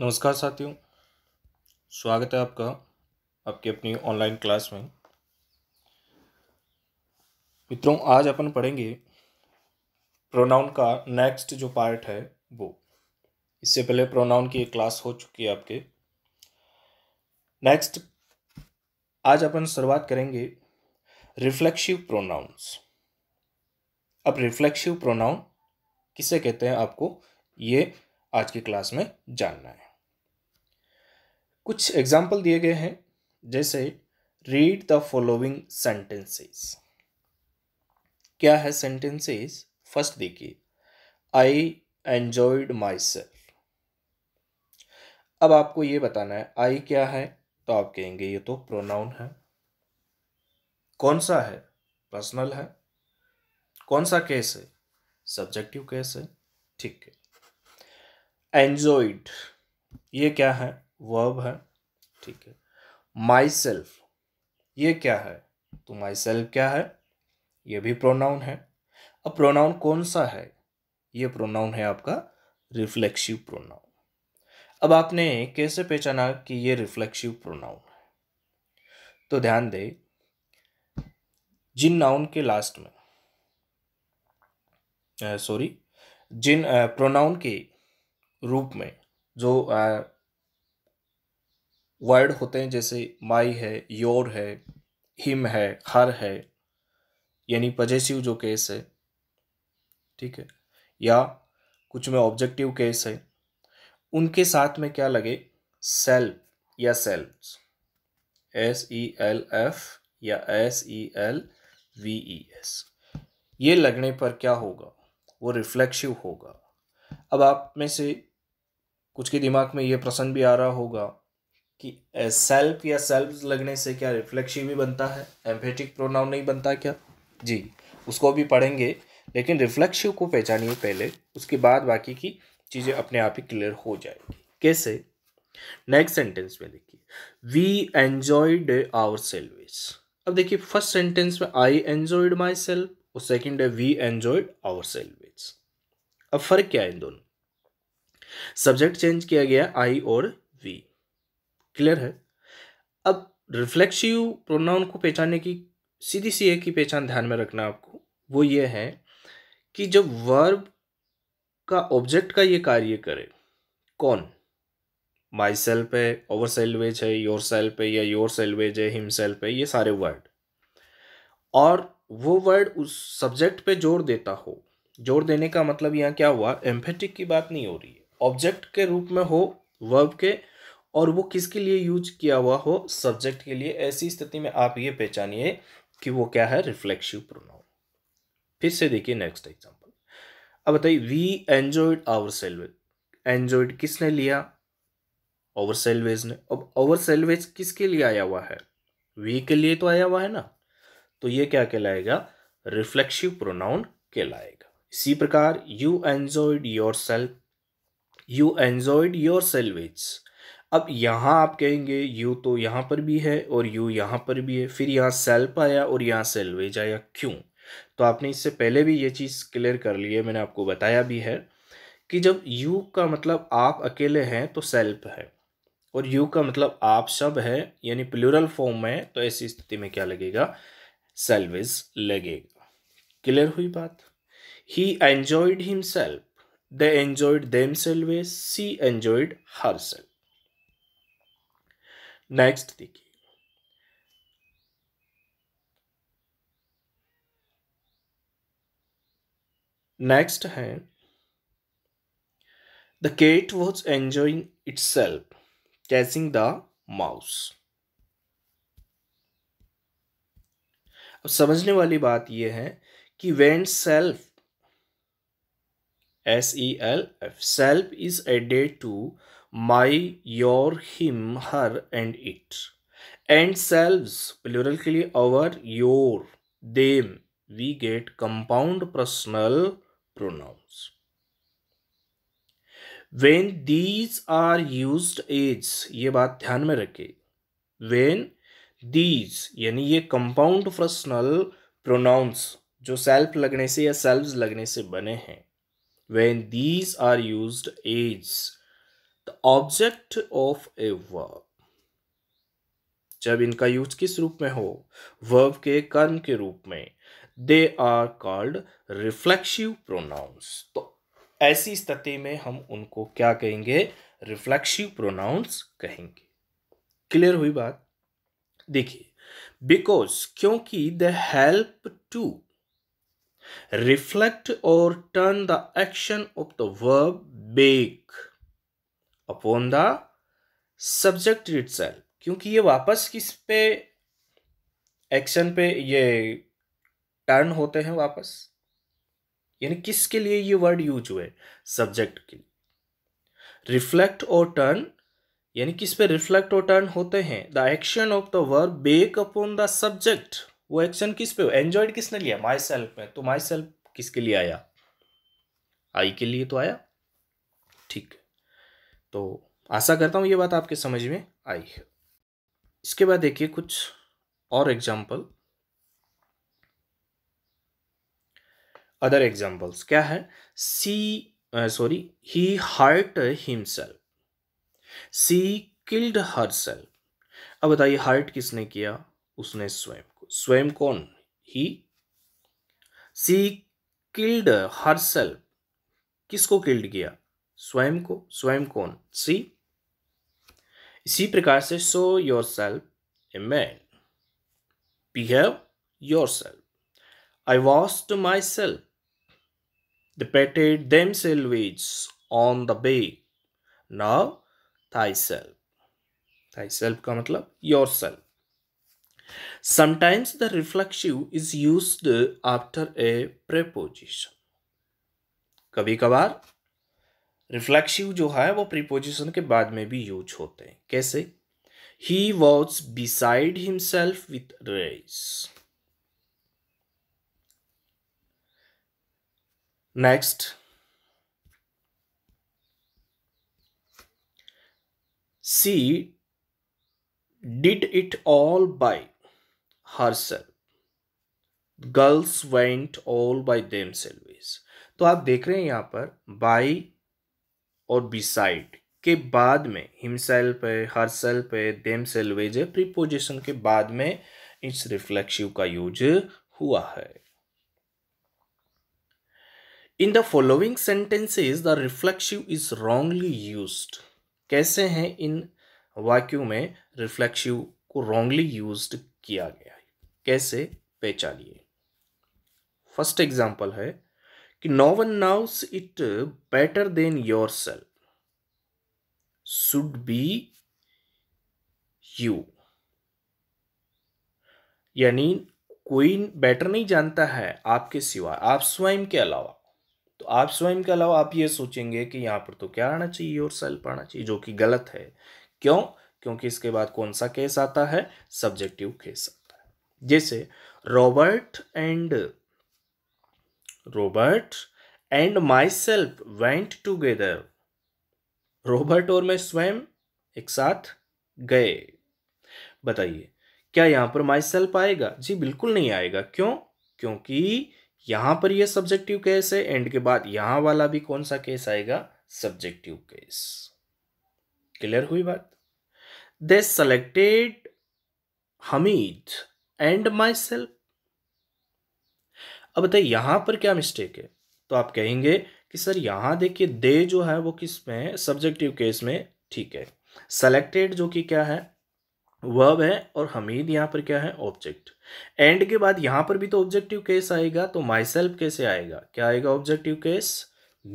नमस्कार साथियों स्वागत है आपका आपकी अपनी ऑनलाइन क्लास में मित्रों आज अपन पढ़ेंगे प्रोनाउन का नेक्स्ट जो पार्ट है वो इससे पहले प्रोनाउन की एक क्लास हो चुकी है आपके नेक्स्ट आज अपन शुरुआत करेंगे रिफ्लेक्सिव प्रोनाउंस अब रिफ्लेक्सिव प्रोनाउन किसे कहते हैं आपको ये आज की क्लास में जानना है कुछ एग्जाम्पल दिए गए हैं जैसे रीड द फॉलोइंग सेंटेंसेस क्या है सेंटेंसेस फर्स्ट देखिए आई एंजॉयड माई सेल्फ अब आपको ये बताना है आई क्या है तो आप कहेंगे ये तो प्रोनाउन है कौन सा है पर्सनल है कौन सा केस है सब्जेक्टिव केस है ठीक है एंजॉयड ये क्या है वर्ब है ठीक है माई सेल्फ ये क्या है तो माई सेल्फ क्या है ये भी प्रोनाउन है अब प्रोनाउन कौन सा है ये प्रोनाउन है आपका रिफ्लेक्सिव प्रोनाउन अब आपने कैसे पहचाना कि ये रिफ्लेक्सिव प्रोनाउन है तो ध्यान दे जिन नाउन के लास्ट में सॉरी जिन प्रोनाउन के रूप में जो वर्ड होते हैं जैसे माई है योर है हिम है हर है यानी पजेसिव जो केस है ठीक है या कुछ में ऑब्जेक्टिव केस है उनके साथ में क्या लगे सेल्फ या self S E L e F या S E L V E S ये लगने पर क्या होगा वो रिफ्लेक्शिव होगा अब आप में से कुछ के दिमाग में ये प्रश्न भी आ रहा होगा कि सेल्फ या सेल्फ लगने से क्या रिफ्लेक्सिव भी बनता है एम्फेटिक प्रोनाउन नहीं बनता क्या जी उसको भी पढ़ेंगे लेकिन रिफ्लेक्सिव को पहचानिए पहले उसके बाद बाकी की चीज़ें अपने आप ही क्लियर हो जाएगी कैसे नेक्स्ट सेंटेंस में देखिए वी एन्जॉयड आवर सेल्वेज अब देखिए फर्स्ट सेंटेंस में आई एन्जॉयड माई सेल्फ और सेकेंड है वी एन्जॉयड आवर सेल्वेज अब फर्क क्या है इन दोनों सब्जेक्ट चेंज किया गया आई और क्लियर है अब रिफ्लेक्सिव प्रोनाउन को पहचानने की सीधी सी एक ही पहचान ध्यान में रखना आपको वो ये है कि जब वर्ब का ऑब्जेक्ट का ये कार्य करे कौन माई सेल्फ है ओवर सेल्वेज है योर सेल्फ है या योर सेल्वेज है हिम सेल्फ है ये सारे वर्ड और वो वर्ड उस सब्जेक्ट पे जोर देता हो जोर देने का मतलब यहाँ क्या हुआ एम्फेटिक की बात नहीं हो रही है ऑब्जेक्ट के रूप में हो वर्ब के और वो किसके लिए यूज किया हुआ हो सब्जेक्ट के लिए ऐसी स्थिति में आप ये पहचानिए कि वो क्या है रिफ्लेक्शिव प्रोनाउन फिर से देखिए नेक्स्ट एग्जाम्पल अब बताइए we enjoyed ourselves enjoyed किसने लिया ओवर सेल्वेज ने अब ओवर सेल्वेज किसके लिए आया हुआ है वी के लिए तो आया हुआ है ना तो ये क्या कहलाएगा रिफ्लेक्शिव प्रोनाउन कहलाएगा इसी प्रकार you enjoyed yourself you enjoyed yourselves अब यहाँ आप कहेंगे यू तो यहाँ पर भी है और यू यहाँ पर भी है फिर यहाँ सेल्प आया और यहाँ सेल्वेज आया क्यों तो आपने इससे पहले भी ये चीज़ क्लियर कर ली है मैंने आपको बताया भी है कि जब यू का मतलब आप अकेले हैं तो सेल्फ है और यू का मतलब आप सब है यानी प्लूरल फॉर्म में तो ऐसी स्थिति में क्या लगेगा सेल्वेज लगेगा क्लियर हुई बात he enjoyed himself they enjoyed themselves she enjoyed herself next देखिए नेक्स्ट है the cat was enjoying itself chasing the mouse अब समझने वाली बात यह है कि when self S E L F self is added to my your him her and it and selves plural के लिए our your them we get compound personal pronouns when these are used as ये बात ध्यान में रखे when these यानी ये compound personal pronouns जो सेल्फ लगने से या सेल्व लगने से बने हैं when these are used as the object of a verb जब इनका यूज किस रूप में हो वर्ब के कर्म के रूप में they are called reflexive pronouns तो ऐसी स्थिति में हम उनको क्या कहेंगे रिफ्लेक्शिव प्रोनाउंस कहेंगे क्लियर हुई बात देखिए बिकॉज क्योंकि they help to reflect or turn the action of the verb back upon the subject it क्योंकि ये वापस किस पे एक्शन पे ये टर्न होते हैं वापस यानी किसके लिए ये वर्ड यूज हुए सब्जेक्ट के लिए रिफ्लेक्ट और टर्न यानी किस पे रिफ्लेक्ट और टर्न होते हैं the action of the verb back upon the subject वो एक्शन किस पे एंजॉयड किसने लिया माई सेल्फ में तो माई सेल्फ किसके लिए आया आई के लिए तो आया ठीक है तो आशा करता हूँ ये बात आपके समझ में आई है इसके बाद देखिए कुछ और एग्जाम्पल अदर एग्जाम्पल्स क्या है she sorry he hurt himself she killed herself अब बताइए हर्ट किसने किया उसने स्वयं को स्वयं कौन he she killed herself किसको किल्ड किया स्वयं को स्वयं कौन सी इसी प्रकार से show yourself a man behave yourself I wash to myself they patted themselves on the back now thyself thyself का मतलब yourself sometimes the reflexive is use after a preposition कभी कभार reflexive जो है वो preposition के बाद में भी यूज होते हैं कैसे he was beside himself with rage next she did it all by herself girls went all by themselves तो आप देख रहे हैं यहां पर बाई और बिसाइड के बाद में हिमसेल पे हरसेल pay them cell veg preposition के बाद में इस रिफ्लेक्सिव का यूज हुआ है in the following sentences the reflexive is wrongly used कैसे हैं इन वाक्यों में रिफ्लेक्सिव को रॉन्गली यूज्ड किया गया है कैसे पहचानिए फर्स्ट एग्जांपल है कि one knows it better than yourself should be you यानी कोई बेटर नहीं जानता है आपके सिवा आप स्वयं के अलावा तो आप स्वयं के अलावा आप ये सोचेंगे कि यहां पर तो क्या आना चाहिए योर सेल्फ आना चाहिए जो कि गलत है क्यों क्योंकि इसके बाद कौन सा केस आता है सब्जेक्टिव केस आता है जैसे Robert and Robert and myself went together Robert और मैं स्वयं एक साथ गए बताइए क्या यहाँ पर माई सेल्फ आएगा जी बिल्कुल नहीं आएगा क्यों क्योंकि यहाँ पर यह सब्जेक्टिव केस है एंड के बाद यहाँ वाला भी कौन सा केस आएगा सब्जेक्टिव केस क्लियर हुई बात they selected Hamid and myself अब बताइए यहाँ पर क्या मिस्टेक है तो आप कहेंगे कि सर यहाँ देखिए दे जो है वो किस में सब्जेक्टिव केस में ठीक है सेलेक्टेड जो कि क्या है वर्ब है और हमीद यहाँ पर क्या है ऑब्जेक्ट एंड के बाद यहाँ पर भी तो ऑब्जेक्टिव केस आएगा तो माई सेल्फ कैसे आएगा क्या आएगा ऑब्जेक्टिव केस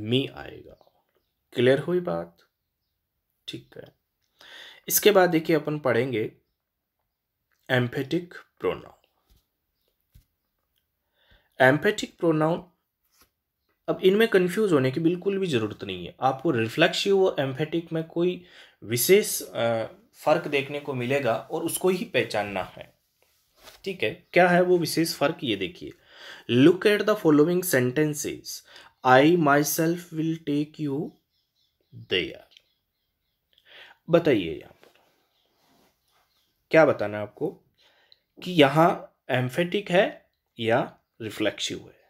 मी आएगा क्लियर हुई बात ठीक है इसके बाद देखिए अपन पढ़ेंगे एम्फेटिक प्रोनाउन एम्पेटिक प्रोनाउन अब इनमें कंफ्यूज होने की बिल्कुल भी ज़रूरत नहीं है आपको रिफ्लेक्सिव और एम्फेटिक में कोई विशेष फ़र्क देखने को मिलेगा और उसको ही पहचानना है ठीक है क्या है वो विशेष फ़र्क ये देखिए look at the following sentences I myself will take you there बताइए यहाँ पर क्या बताना है आपको कि यहाँ एम्फेटिक है या रिफ्लेक्सिव है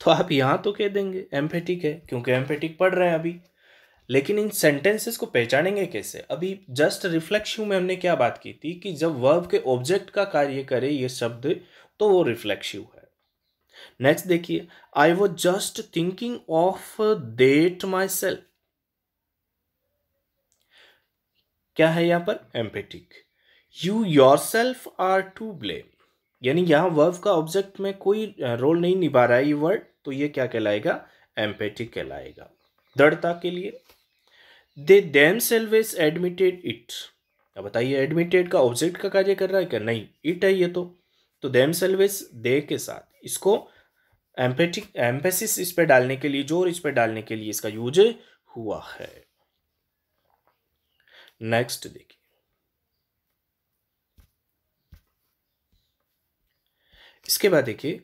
तो आप यहाँ तो कह देंगे एम्फेटिक है क्योंकि एम्फेटिक पढ़ रहे हैं अभी लेकिन इन सेंटेंसेस को पहचानेंगे कैसे अभी जस्ट रिफ्लेक्सिव में हमने क्या बात की थी कि जब वर्ब के ऑब्जेक्ट का कार्य करे ये शब्द तो वो रिफ्लेक्सिव है नेक्स्ट देखिए I was just thinking of that myself क्या है यहां पर emphatic you yourself are to blame यानी यहाँ वर्व का ऑब्जेक्ट में कोई रोल नहीं निभा रहा है ये वर्ड तो ये क्या कहलाएगा एम्पेटिक कहलाएगा दृढ़ता के लिए they themselves admitted it अब बताइए एडमिटेड का ऑब्जेक्ट का कार्य कर रहा है क्या नहीं इट है ये तो तो देम सेल्वेज दे के साथ इसको एम्पेटिक एम्पेसिस इस पर डालने के लिए जोर इस पर डालने के लिए इसका यूज हुआ है नेक्स्ट देखिए इसके बाद देखिए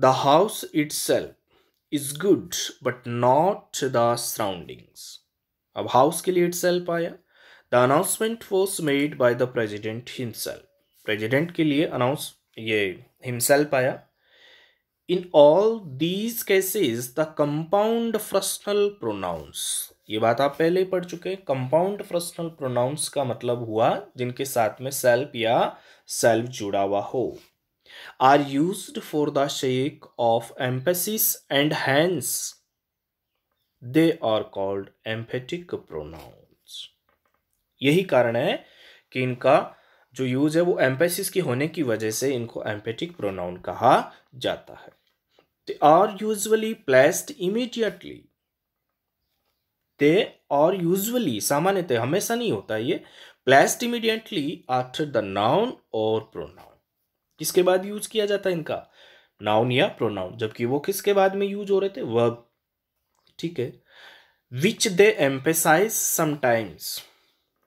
the house it is good but not the surroundings अब हाउस के लिए इट आया the announcement was made by the president himself president के लिए अनाउंस ये हिमसेल्फ आया in all these cases the compound personal pronouns ये बात आप पहले पढ़ चुके हैं कंपाउंड फ्रस्टनल प्रोनाउंस का मतलब हुआ जिनके साथ में सेल्फ या सेल्फ जुड़ा हुआ हो are used for the sake of emphasis and hence they are called emphatic pronouns यही कारण है कि इनका जो यूज है वो एम्पेसिस की होने की वजह से इनको एम्पेटिक प्रोनाउन कहा जाता है they are usually placed immediately they are usually सामान्यतः हमेशा नहीं होता ये placed immediately after the noun और प्रोनाउन किसके बाद यूज किया जाता है इनका नाउन या प्रोनाउन जबकि वो किसके बाद में यूज हो रहे थे वर्ब ठीक है विच दे एम्पेसाइज समटाइम्स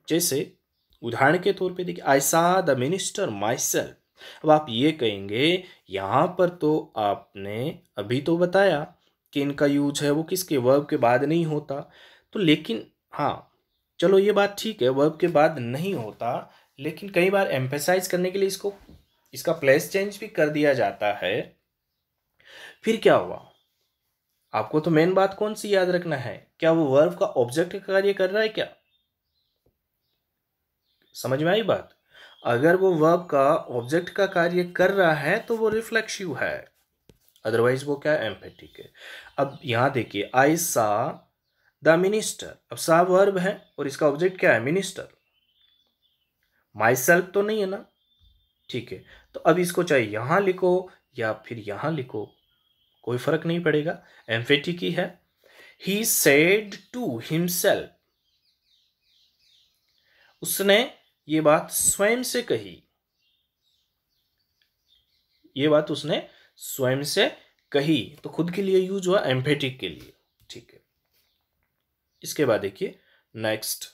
जैसे उदाहरण के तौर पे देखिए आई सा द मिनिस्टर माई सेल्फ अब आप ये कहेंगे यहां पर तो आपने अभी तो बताया कि इनका यूज है वो किसके वर्ब के बाद नहीं होता तो लेकिन हाँ चलो ये बात ठीक है वर्ब के बाद नहीं होता लेकिन कई बार एम्पेसाइज करने के लिए इसको इसका प्लेस चेंज भी कर दिया जाता है फिर क्या हुआ आपको तो मेन बात कौन सी याद रखना है क्या वो वर्ब का ऑब्जेक्ट का कार्य कर रहा है क्या समझ में आई बात अगर वो वर्ब का ऑब्जेक्ट का कार्य कर रहा है तो वो रिफ्लेक्सिव है अदरवाइज वो क्या एम्फेटिक है अब यहां देखिए आई सा द मिनिस्टर अब सा वर्ब है और इसका ऑब्जेक्ट क्या है मिनिस्टर माई सेल्फ तो नहीं है ना ठीक है तो अब इसको चाहे यहाँ लिखो या फिर यहाँ लिखो कोई फर्क नहीं पड़ेगा एम्फेटिक ही है ही सेड टू हिमसेल्फ उसने ये बात स्वयं से कही ये बात उसने स्वयं से कही तो खुद के लिए यूज हुआ एम्फेटिक के लिए ठीक है इसके बाद देखिए नेक्स्ट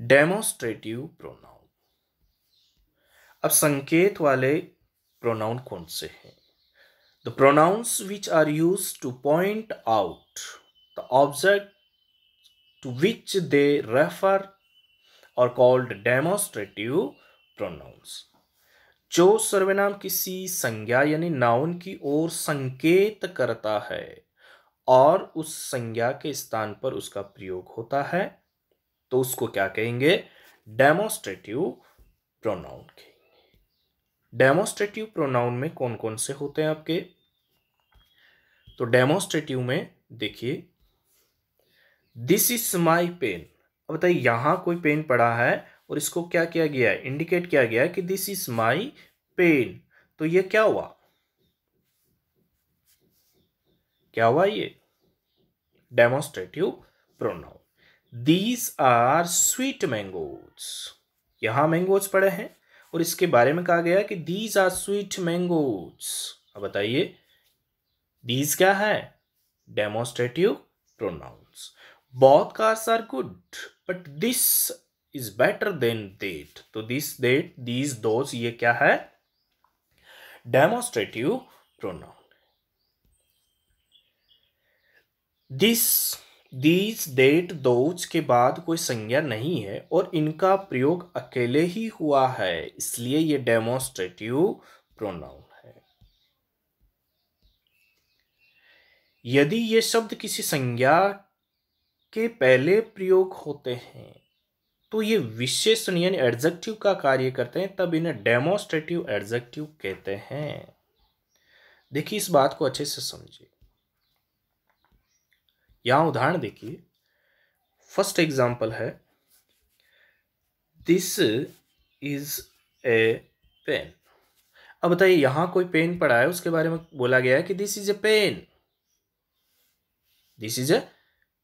डेमोस्ट्रेटिव प्रोनाउन अब संकेत वाले प्रोनाउन कौन से हैं the pronouns which are use to point out the object to which they refer are called demonstrative pronouns जो सर्वनाम किसी संज्ञा यानी नाउन की ओर संकेत करता है और उस संज्ञा के स्थान पर उसका प्रयोग होता है तो उसको क्या कहेंगे डेमोस्ट्रेटिव प्रोनाउन के डेमोस्ट्रेटिव प्रोनाउन में कौन कौन से होते हैं आपके तो डेमोस्ट्रेटिव में देखिए दिस इज माई पेन अब बताइए यहां कोई पेन पड़ा है और इसको क्या किया गया है इंडिकेट किया गया है कि दिस इज माई पेन तो ये क्या हुआ क्या हुआ ये demonstrative pronoun these are sweet mangoes यहां मैंगोज पड़े हैं और इसके बारे में कहा गया कि दीज आर स्वीट मैंगोज अब बताइए दीज क्या है demonstrative pronouns both cars are good but this is better than that तो दिस देट दीज दोज ये क्या है demonstrative pronoun this these that those के बाद कोई संज्ञा नहीं है और इनका प्रयोग अकेले ही हुआ है इसलिए ये डेमोस्ट्रेटिव प्रोनाउन है यदि ये शब्द किसी संज्ञा के पहले प्रयोग होते हैं तो ये विशेषण यानी एडजेक्टिव का कार्य करते हैं तब इन्हें डेमोन्स्ट्रेटिव एडजेक्टिव कहते हैं देखिए इस बात को अच्छे से समझिए यहां उदाहरण देखिए फर्स्ट एग्जाम्पल है दिस इज ए पेन अब बताइए यहां कोई पेन पड़ा है उसके बारे में बोला गया है कि this is a pen this is a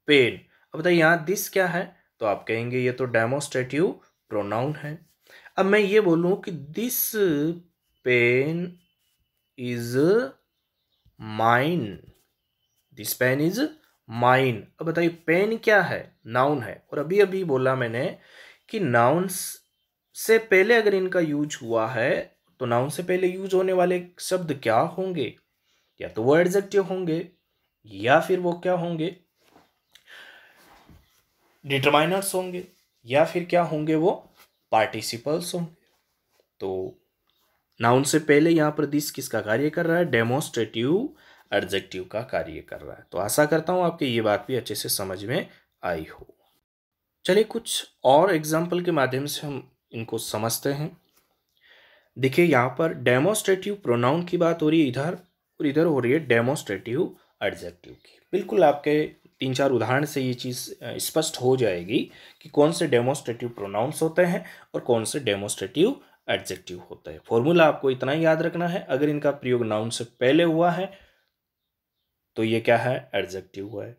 pen अब बताइए यहां दिस क्या है तो आप कहेंगे ये तो डेमोस्ट्रेटिव प्रोनाउन है अब मैं ये बोलूं कि this pen is mine this pen is mine अब बताइए पेन क्या है नाउन है और अभी अभी बोला मैंने कि नाउन से पहले अगर इनका यूज हुआ है तो नाउन से पहले यूज होने वाले शब्द क्या होंगे या तो वो एडजेक्टिव होंगे या फिर वो क्या होंगे डिटरमाइनर्स होंगे या फिर क्या होंगे वो पार्टिसिपल्स होंगे तो नाउन से पहले यहां पर दिस किसका कार्य कर रहा है डेमोस्ट्रेटिव एडजेक्टिव का कार्य कर रहा है तो आशा करता हूँ आपके ये बात भी अच्छे से समझ में आई हो चलिए कुछ और एग्जाम्पल के माध्यम से हम इनको समझते हैं देखिए यहाँ पर डेमोस्ट्रेटिव प्रोनाउन की बात हो रही है इधर और इधर हो रही है डेमोस्ट्रेटिव एडजेक्टिव की बिल्कुल आपके तीन चार उदाहरण से ये चीज़ स्पष्ट हो जाएगी कि कौन से डेमोस्ट्रेटिव प्रोनाउंस होते हैं और कौन से डेमोस्ट्रेटिव एडजेक्टिव होते हैं फॉर्मूला आपको इतना ही याद रखना है अगर इनका प्रयोग नाउन से पहले हुआ है तो ये क्या है एडजेक्टिव हुआ है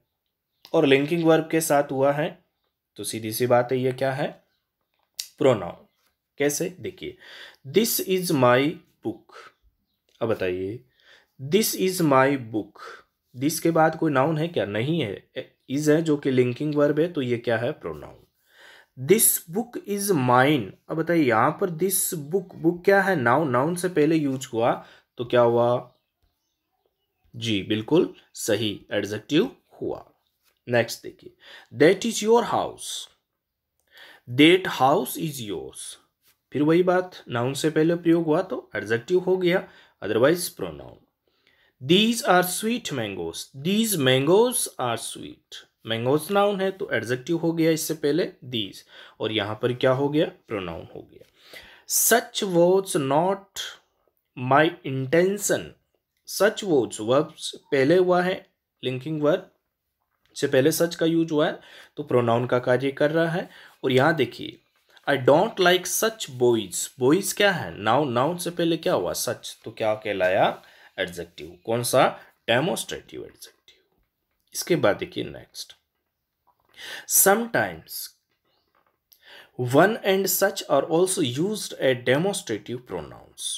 और लिंकिंग वर्ब के साथ हुआ है तो सीधी सी बात है ये क्या है प्रोनाउन कैसे देखिए दिस इज माई बुक अब बताइए this is my book this के बाद कोई नाउन है क्या नहीं है इज है जो कि लिंकिंग वर्ब है तो ये क्या है pronoun this book is mine अब बताइए यहां पर दिस बुक बुक क्या है नाउन नाउन से पहले यूज हुआ तो क्या हुआ जी बिल्कुल सही एडजेक्टिव हुआ नेक्स्ट देखिए that is your house that house is yours फिर वही बात नाउन से पहले प्रयोग हुआ तो एडजेक्टिव हो गया otherwise pronoun these are sweet mangoes these mangoes are sweet mangoes noun है तो एडजेक्टिव हो गया इससे पहले दीज और यहां पर क्या हो गया प्रोनाउन हो गया such was not my intention such वो वर्ब पहले हुआ है लिंकिंग वर्ब से पहले सच का यूज हुआ है तो प्रोनाउन का कार्य कर रहा है और यहाँ देखिए I don't like such boys boys क्या है नाउ नाउन से पहले क्या हुआ सच तो क्या कहलाया एडजेक्टिव कौन सा डेमोस्ट्रेटिव एडजेक्टिव इसके बाद देखिए next sometimes one and such are also use a demonstrative pronouns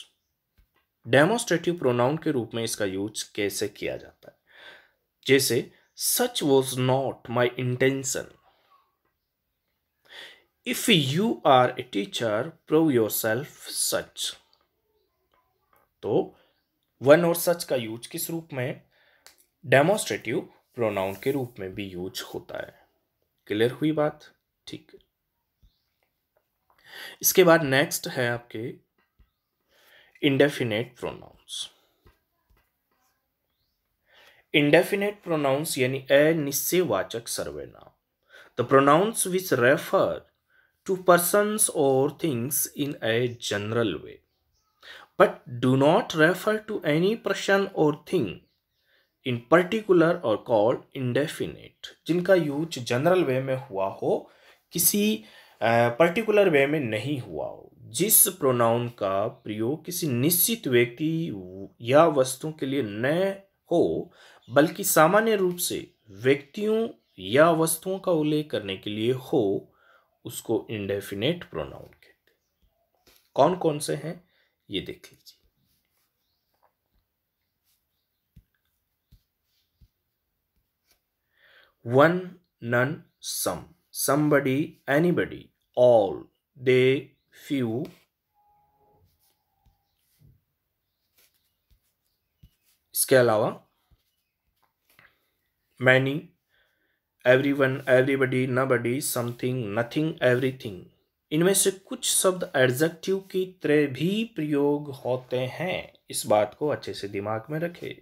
demonstrative pronoun के रूप में इसका यूज कैसे किया जाता है जैसे such was not my intention if you are a teacher prove yourself such तो वन और सच का यूज किस रूप में डेमोस्ट्रेटिव प्रोनाउन के रूप में भी यूज होता है क्लियर हुई बात ठीक इसके बाद नेक्स्ट है आपके इंडेफिनेट प्रोनाउंस इंडेफिनेट प्रोनाउंस यानी अनिश्चय वाचक सर्वेनाम the pronouns which refer to person or things in a general way but do not refer to any person or thing in particular are call indefinite जिनका use general way में हुआ हो किसी particular way में नहीं हुआ हो जिस प्रोनाउन का प्रयोग किसी निश्चित व्यक्ति या वस्तु के लिए न हो बल्कि सामान्य रूप से व्यक्तियों या वस्तुओं का उल्लेख करने के लिए हो उसको इंडेफिनेट प्रोनाउन कहते हैं कौन कौन से हैं ये देख लीजिए one none some somebody anybody all they few इसके अलावा many every one everybody nobody something nothing everything इनमें से कुछ शब्द एडजेक्टिव की तरह भी प्रयोग होते हैं इस बात को अच्छे से दिमाग में रखें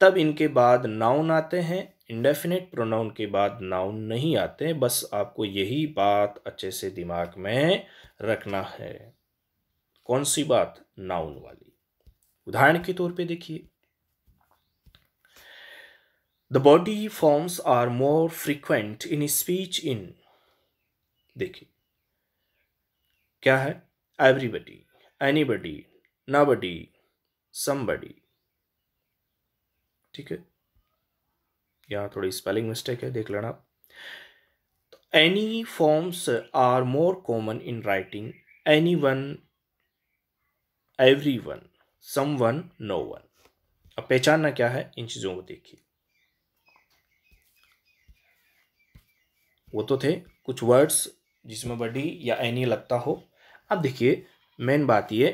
तब इनके बाद नाउन आते हैं इंडेफिनेट प्रोनाउन के बाद नाउन नहीं आते बस आपको यही बात अच्छे से दिमाग में रखना है कौन सी बात नाउन वाली उदाहरण के तौर पे देखिए the body forms are more frequent in speech in देखिए क्या है एवरीबडी एनी बडी ना बडी समबडी ठीक है यहाँ थोड़ी स्पेलिंग मिस्टेक है देख लेना any forms are more common in writing any one every one some one no one अब पहचानना क्या है इन चीज़ों को देखिए वो तो थे कुछ वर्ड्स जिसमें बडी या एनी लगता हो अब देखिए मेन बात ये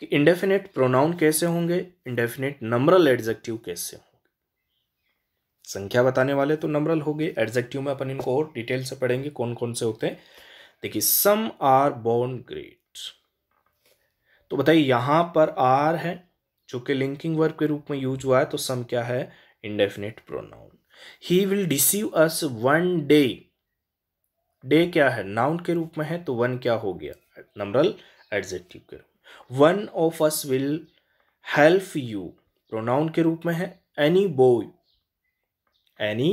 कि इंडेफिनेट प्रोनाउन कैसे होंगे इंडेफिनेट नंबरल एडजेक्टिव कैसे होंगे संख्या बताने वाले तो नंबरल हो गए एडजेक्टिव में अपन इनको और डिटेल से पढ़ेंगे कौन कौन से होते हैं देखिए सम आर बोर्न ग्रेट तो बताइए यहां पर आर है जो कि लिंकिंग वर्ब के रूप में यूज हुआ है तो सम क्या है indefinite pronoun he will deceive us one day day क्या है नाउन के रूप में है तो वन क्या हो गया नंबरल एडजेक्टिव के रूप one of us will help you pronoun के रूप में है any boy any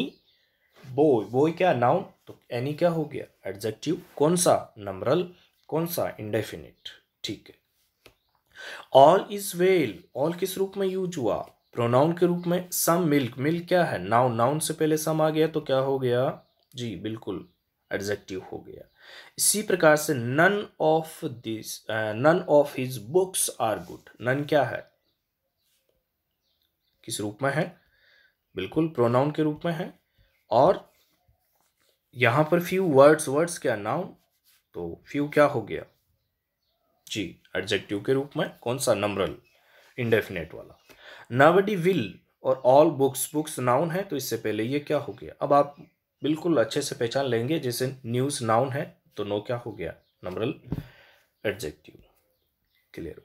boy boy क्या नाउन तो एनी क्या हो गया एडजेक्टिव कौन सा नमरल कौन सा इंडेफिनिट ठीक है ऑल इज वेल ऑल किस रूप में यूज हुआ प्रोनाउन के रूप में सम मिल्क मिल्क क्या है नाउन नाउन से पहले सम आ गया तो क्या हो गया जी बिल्कुल एडजेक्टिव हो गया इसी प्रकार से none of this none of his books are good none क्या है किस रूप में है बिल्कुल प्रोनाउन के रूप में है और यहाँ पर फ्यू वर्ड्स वर्ड्स क्या नाउन तो फ्यू क्या हो गया जी एडजेक्टिव के रूप में कौन सा नंबरल इंडेफिनेट वाला नावडी विल और ऑल बुक्स बुक्स नाउन है तो इससे पहले ये क्या हो गया अब आप बिल्कुल अच्छे से पहचान लेंगे जैसे न्यूज़ नाउन है तो नो क्या हो गया numeral adjective clear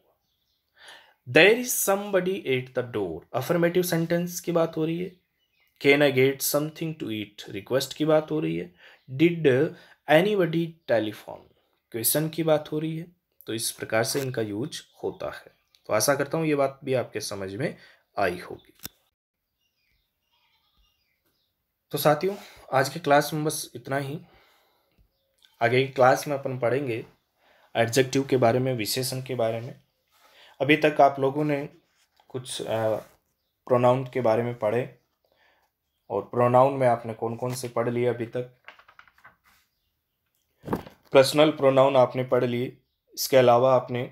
there is somebody at the door affirmative sentence की बात हो रही है can I get something to eat request की बात हो रही है did anybody telephone question की बात हो रही है तो इस प्रकार से इनका यूज होता है तो आशा करता हूँ ये बात भी आपके समझ में आई होगी तो साथियों आज के क्लास में बस इतना ही आगे की क्लास में अपन पढ़ेंगे एडजेक्टिव के बारे में विशेषण के बारे में अभी तक आप लोगों ने कुछ प्रोनाउन के बारे में पढ़े और प्रोनाउन में आपने कौन कौन से पढ़ लिए अभी तक पर्सनल प्रोनाउन आपने पढ़ लिए इसके अलावा आपने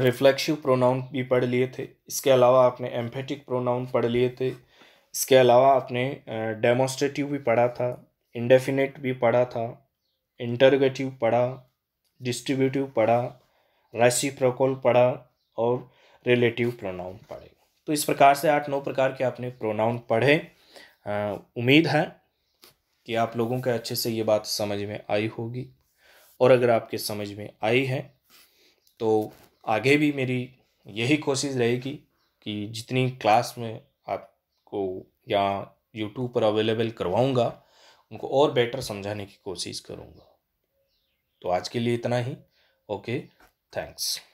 रिफ्लेक्सिव प्रोनाउन भी पढ़ लिए थे इसके अलावा आपने एम्फेटिक प्रोनाउन पढ़ लिए थे इसके अलावा आपने डेमोस्ट्रेटिव भी पढ़ा था इंडेफिनेट भी पढ़ा था इंटरगेटिव पढ़ा डिस्ट्रीब्यूटिव पढ़ा प्रोकोल पढ़ा और रिलेटिव प्रोनाउन पढ़े तो इस प्रकार से आठ नौ प्रकार के आपने प्रोनाउन पढ़े उम्मीद है कि आप लोगों के अच्छे से ये बात समझ में आई होगी और अगर आपके समझ में आई है तो आगे भी मेरी यही कोशिश रहेगी कि जितनी क्लास में आपको या यूट्यूब पर अवेलेबल करवाऊँगा उनको और बेटर समझाने की कोशिश करूँगा तो आज के लिए इतना ही ओके थैंक्स